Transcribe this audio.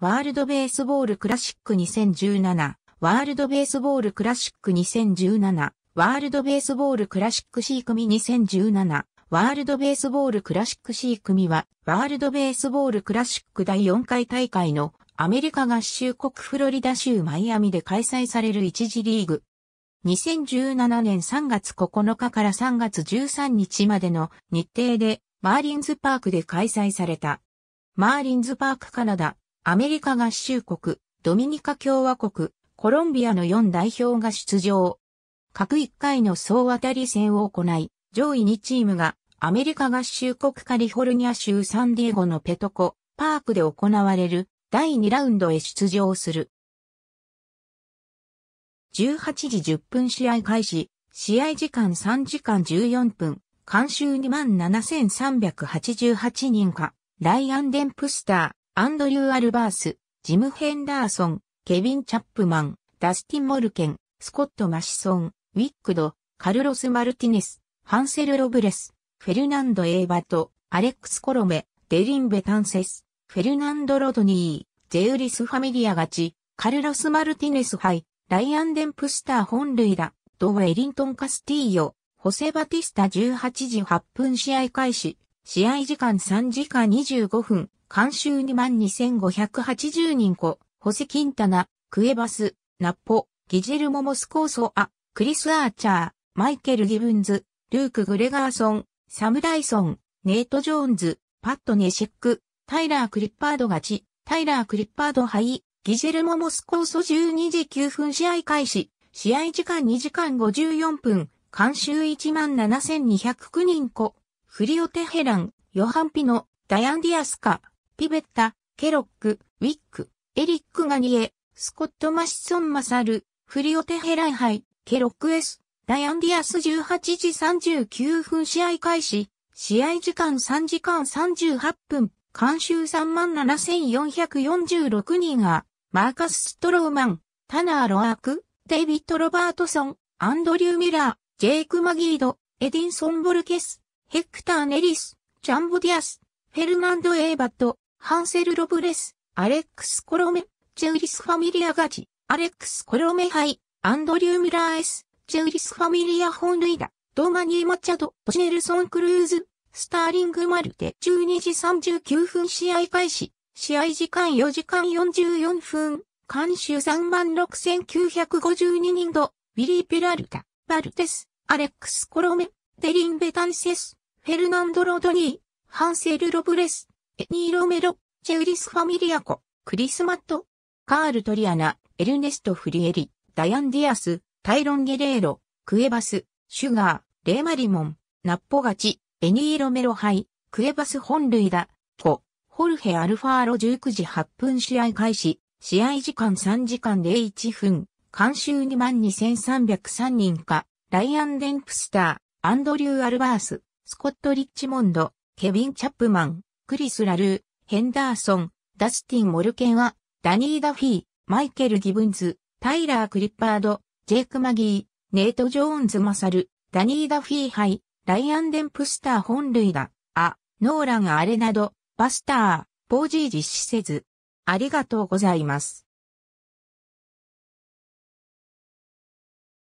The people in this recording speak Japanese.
ワールドベースボールクラシック2017、ワールドベースボールクラシック2017、ワールドベースボールクラシック C 組2017、ワールドベースボールクラシック C 組は、ワールドベースボールクラシック第4回大会のアメリカ合衆国フロリダ州マイアミで開催される一次リーグ。2017年3月9日から3月13日までの日程で、マーリンズパークで開催された。マーリンズパークカナダアメリカ合衆国、ドミニカ共和国、コロンビアの4代表が出場。各1回の総当たり戦を行い、上位2チームがアメリカ合衆国カリフォルニア州サンディエゴのペトコ、パークで行われる第2ラウンドへ出場する。18時10分試合開始、試合時間3時間14分、監修2万7388人か、ライアン・デンプスター。アンドリュー・アルバース、ジム・ヘンダーソン、ケビン・チャップマン、ダスティン・モルケン、スコット・マシソン、ウィックド、カルロス・マルティネス、ハンセル・ロブレス、フェルナンド・エイバト、アレックス・コロメ、デリン・ベタンセス、フェルナンド・ロドニー、ゼウリス・ファミリア勝ち、カルロス・マルティネス杯、ライアン・デンプスター本塁打、ド・ウェリントン・カスティーヨ、ホセ・バティスタ18時8分試合開始、試合時間3時間25分、監修2万2580人子、ホセ・キンタナ、クエバス、ナッポ、ギジェルモ・モスコーソア、クリス・アーチャー、マイケル・ギブンズ、ルーク・グレガーソン、サム・ライソン、ネート・ジョーンズ、パット・ネシック、タイラー・クリッパード勝ち、タイラー・クリッパード敗、ギジェルモ・モスコーソ12時9分試合開始、試合時間2時間54分、監修17,209人子、フリオ・テヘラン、ヨハン・ピノ、ダヤン・ディアスカ、ピベッタ、ケロック、ウィック、エリック・ガニエ、スコット・マシソン・マサル、フリオテ・ヘライハイ、ケロック S、ダイアンディアス18時39分試合開始、試合時間3時間38分、監修37,446人が、マーカス・ストローマン、タナー・ロアーク、デイビッド・ロバートソン、アンドリュー・ミラー、ジェイク・マギード、エディンソン・ボルケス、ヘクター・ネリス、ジャンボ・ディアス、フェルナンド・エーバット、ハンセル・ロブレス、アレックス・コロメ、チェウリス・ファミリアガジ、アレックス・コロメハイ、アンドリュー・ミラーエス、チェウリス・ファミリア・ホン・ルイダ、ドーマニー・マチャド、トシネルソン・クルーズ、スターリング・マルテ、12時39分試合開始、試合時間4時間44分、監修36,952人度、ウィリー・ペラルタ、バルテス、アレックス・コロメ、テリン・ベタンセス、フェルナンド・ロドニー、ハンセル・ロブレス、エニー・ロメロ、チェウリス・ファミリアコ、クリスマット、カール・トリアナ、エルネスト・フリエリ、ダヤン・ディアス、タイロン・ゲレーロ、クエバス、シュガー、レーマリモン、ナッポガチ、エニー・ロメロハイ、クエバス本類だ、コ、ホルヘ・アルファーロ19時8分試合開始、試合時間3時間で1分、監修22,303人か、ライアン・デンプスター、アンドリュー・アルバース、スコット・リッチモンド、ケビン・チャップマン、クリス・ラルー、ヘンダーソン、ダスティン・モルケンは、ダニー・ダフィー、マイケル・ギブンズ、タイラー・クリッパード、ジェイク・マギー、ネイト・ジョーンズ・マサル、ダニー・ダフィー杯、ライアン・デンプスター本類だ、あ、ノーラン・アレなど、バスター、ポージー実施せず。ありがとうございます。